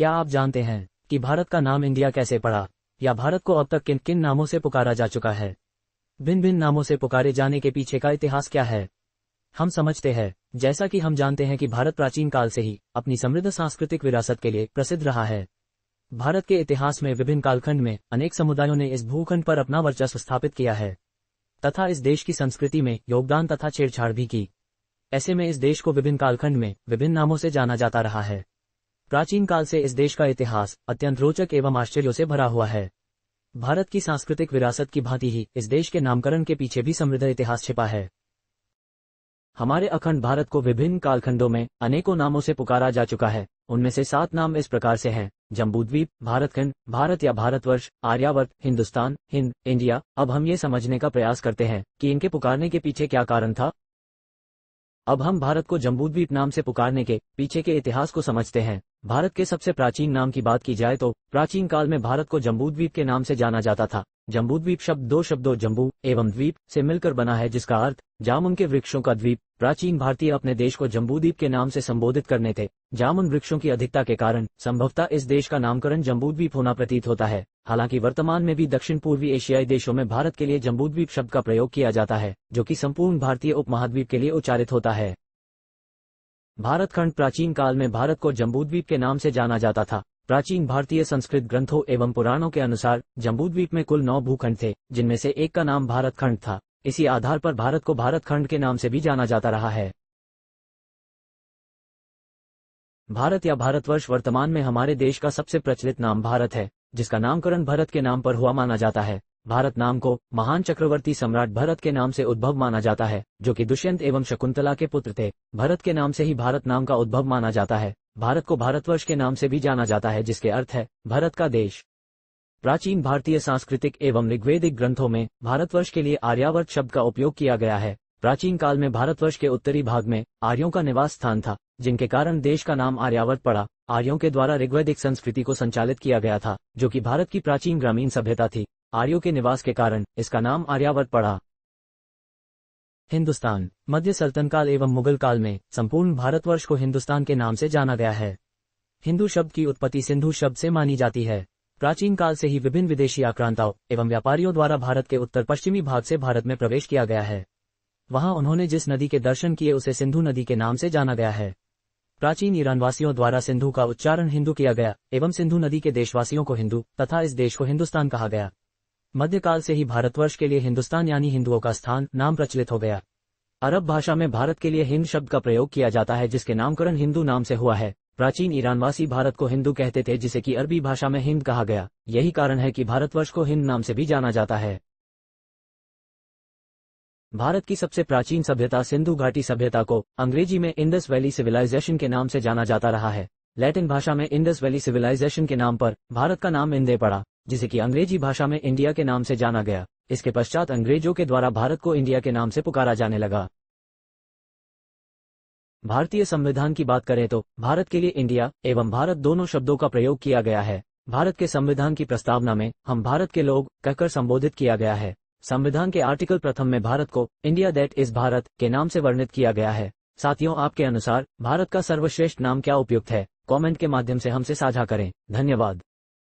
क्या आप जानते हैं कि भारत का नाम इंडिया कैसे पड़ा या भारत को अब तक किन किन नामों से पुकारा जा चुका है भिन्न भिन्न नामों से पुकारे जाने के पीछे का इतिहास क्या है हम समझते हैं जैसा कि हम जानते हैं कि भारत प्राचीन काल से ही अपनी समृद्ध सांस्कृतिक विरासत के लिए प्रसिद्ध रहा है भारत के इतिहास में विभिन्न कालखंड में अनेक समुदायों ने इस भूखंड पर अपना वर्चस्व स्थापित किया है तथा इस देश की संस्कृति में योगदान तथा छेड़छाड़ भी की ऐसे में इस देश को विभिन्न कालखंड में विभिन्न नामों से जाना जाता रहा है प्राचीन काल से इस देश का इतिहास अत्यंत रोचक एवं आश्चर्यों से भरा हुआ है भारत की सांस्कृतिक विरासत की भांति ही इस देश के नामकरण के पीछे भी समृद्ध इतिहास छिपा है हमारे अखंड भारत को विभिन्न कालखंडों में अनेकों नामों से पुकारा जा चुका है उनमें से सात नाम इस प्रकार से हैं जम्बूद्वीप भारतखंड भारत या भारतवर्ष आर्यावर्त हिंदुस्तान हिंद इंडिया अब हम ये समझने का प्रयास करते हैं कि इनके पुकारने के पीछे क्या कारण था अब हम भारत को जम्बूद्वीप नाम से पुकारने के पीछे के इतिहास को समझते हैं भारत के सबसे प्राचीन नाम की बात की जाए तो प्राचीन काल में भारत को जम्बूद्वीप के नाम से जाना जाता था जम्बूद्वीप शब्द दो शब्दों जम्बू एवं द्वीप से मिलकर बना है जिसका अर्थ जामुन के वृक्षों का द्वीप प्राचीन भारतीय अपने देश को जम्बूद्वीप के नाम से संबोधित करने थे जामुन वृक्षों की अधिकता के कारण संभवतः इस देश का नामकरण जम्बूद्वीप होना प्रतीत होता है हालांकि वर्तमान में भी दक्षिण पूर्वी एशियाई देशों में भारत के लिए जम्बूद्वीप शब्द का प्रयोग किया जाता है जो की संपूर्ण भारतीय उपमहाद्वीप के लिए उच्चारित होता है भारत खंड प्राचीन काल में भारत को जम्बूद्वीप के नाम से जाना जाता था प्राचीन भारतीय संस्कृत ग्रंथों एवं पुराणों के अनुसार जम्बूद्वीप में कुल नौ भूखंड थे जिनमें से एक का नाम भारत खंड था इसी आधार पर भारत को भारत खंड के नाम से भी जाना जाता रहा है भारत या भारतवर्ष वर्तमान में हमारे देश का सबसे प्रचलित नाम भारत है जिसका नामकरण भरत के नाम पर हुआ माना जाता है भारत नाम को महान चक्रवर्ती सम्राट भरत के नाम से उद्भव माना जाता है जो कि दुष्यंत एवं शकुंतला के पुत्र थे भरत के नाम से ही भारत नाम का उद्भव माना जाता है भारत को भारतवर्ष के नाम से भी जाना जाता है जिसके अर्थ है भारत का देश प्राचीन भारतीय सांस्कृतिक एवं ऋग्वेदिक ग्रंथों में भारतवर्ष के लिए आर्यावर्त शब्द का उपयोग किया गया है प्राचीन काल में भारतवर्ष के उत्तरी भाग में आर्यों का निवास स्थान था जिनके कारण देश का नाम आर्यावर्त पड़ा आर्यों के द्वारा ऋग्वेदिक संस्कृति को संचालित किया गया था जो कि भारत की प्राचीन ग्रामीण सभ्यता थी आर्यों के निवास के कारण इसका नाम आर्यावर्त पड़ा हिंदुस्तान मध्य सल्तन काल एवं मुगल काल में संपूर्ण भारतवर्ष को हिंदुस्तान के नाम से जाना गया है हिंदू शब्द की उत्पत्ति सिंधु शब्द से मानी जाती है प्राचीन काल से ही विभिन्न विदेशी आक्रांताओं एवं व्यापारियों द्वारा भारत के उत्तर पश्चिमी भाग से भारत में प्रवेश किया गया है वहां उन्होंने जिस नदी के दर्शन किए उसे सिंधु नदी के नाम से जाना गया है प्राचीन ईरानवासियों द्वारा सिंधु का उच्चारण हिंदू किया गया एवं सिंधु नदी के देशवासियों को हिंदू तथा इस देश को हिंदुस्तान कहा गया मध्यकाल से ही भारतवर्ष के लिए हिंदुस्तान यानी हिंदुओं का स्थान नाम प्रचलित हो गया अरब भाषा में भारत के लिए हिंद शब्द का प्रयोग किया जाता है जिसके नामकरण हिंदू नाम से हुआ है प्राचीन ईरानवासी भारत को हिंदू कहते थे जिसे कि अरबी भाषा में हिंद कहा गया यही कारण है कि भारतवर्ष को हिंद नाम से भी जाना जाता है भारत की सबसे प्राचीन सभ्यता सिंधु घाटी सभ्यता को अंग्रेजी में इंडस वैली सिविलाइजेशन के नाम से जाना जाता रहा है लैटिन भाषा में इंडस वैली सिविलाइजेशन के नाम पर भारत का नाम इंदे पड़ा जिसे की अंग्रेजी भाषा में इंडिया के नाम से जाना गया इसके पश्चात अंग्रेजों के द्वारा भारत को इंडिया के नाम से पुकारा जाने लगा भारतीय संविधान की बात करें तो भारत के लिए इंडिया एवं भारत दोनों शब्दों का प्रयोग किया गया है भारत के संविधान की प्रस्तावना में हम भारत के लोग कहकर संबोधित किया गया है संविधान के आर्टिकल प्रथम में भारत को इंडिया दैट इज भारत के नाम से वर्णित किया गया है साथियों आपके अनुसार भारत का सर्वश्रेष्ठ नाम क्या उपयुक्त है कमेंट के माध्यम से हमसे साझा करें धन्यवाद